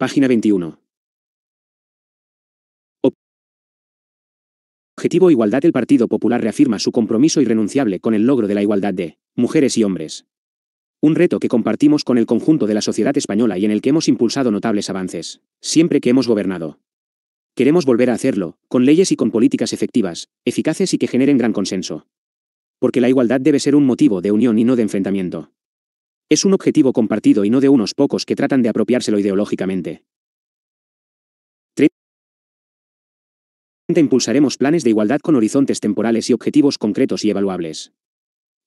Página 21. Objetivo Igualdad El Partido Popular reafirma su compromiso irrenunciable con el logro de la igualdad de mujeres y hombres. Un reto que compartimos con el conjunto de la sociedad española y en el que hemos impulsado notables avances, siempre que hemos gobernado. Queremos volver a hacerlo, con leyes y con políticas efectivas, eficaces y que generen gran consenso. Porque la igualdad debe ser un motivo de unión y no de enfrentamiento. Es un objetivo compartido y no de unos pocos que tratan de apropiárselo ideológicamente. Impulsaremos planes de igualdad con horizontes temporales y objetivos concretos y evaluables.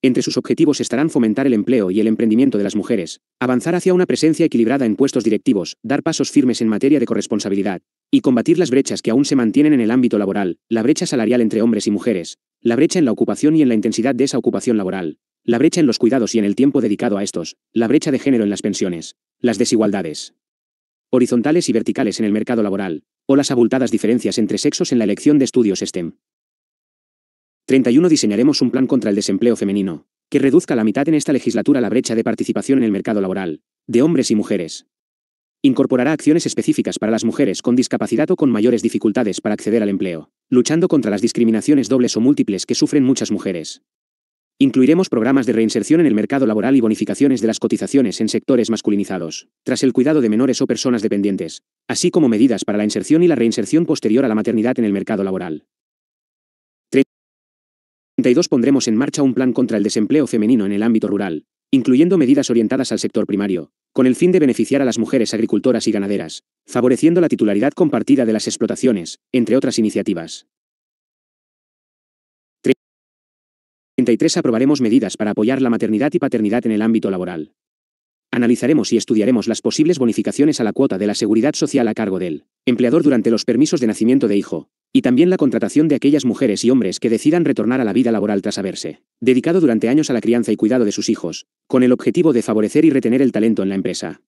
Entre sus objetivos estarán fomentar el empleo y el emprendimiento de las mujeres, avanzar hacia una presencia equilibrada en puestos directivos, dar pasos firmes en materia de corresponsabilidad, y combatir las brechas que aún se mantienen en el ámbito laboral, la brecha salarial entre hombres y mujeres, la brecha en la ocupación y en la intensidad de esa ocupación laboral, la brecha en los cuidados y en el tiempo dedicado a estos, la brecha de género en las pensiones, las desigualdades horizontales y verticales en el mercado laboral, o las abultadas diferencias entre sexos en la elección de estudios STEM. 31. Diseñaremos un plan contra el desempleo femenino, que reduzca la mitad en esta legislatura la brecha de participación en el mercado laboral, de hombres y mujeres. Incorporará acciones específicas para las mujeres con discapacidad o con mayores dificultades para acceder al empleo, luchando contra las discriminaciones dobles o múltiples que sufren muchas mujeres. Incluiremos programas de reinserción en el mercado laboral y bonificaciones de las cotizaciones en sectores masculinizados, tras el cuidado de menores o personas dependientes, así como medidas para la inserción y la reinserción posterior a la maternidad en el mercado laboral. 32. Pondremos en marcha un plan contra el desempleo femenino en el ámbito rural, incluyendo medidas orientadas al sector primario, con el fin de beneficiar a las mujeres agricultoras y ganaderas, favoreciendo la titularidad compartida de las explotaciones, entre otras iniciativas. 33 aprobaremos medidas para apoyar la maternidad y paternidad en el ámbito laboral. Analizaremos y estudiaremos las posibles bonificaciones a la cuota de la seguridad social a cargo del empleador durante los permisos de nacimiento de hijo, y también la contratación de aquellas mujeres y hombres que decidan retornar a la vida laboral tras haberse dedicado durante años a la crianza y cuidado de sus hijos, con el objetivo de favorecer y retener el talento en la empresa.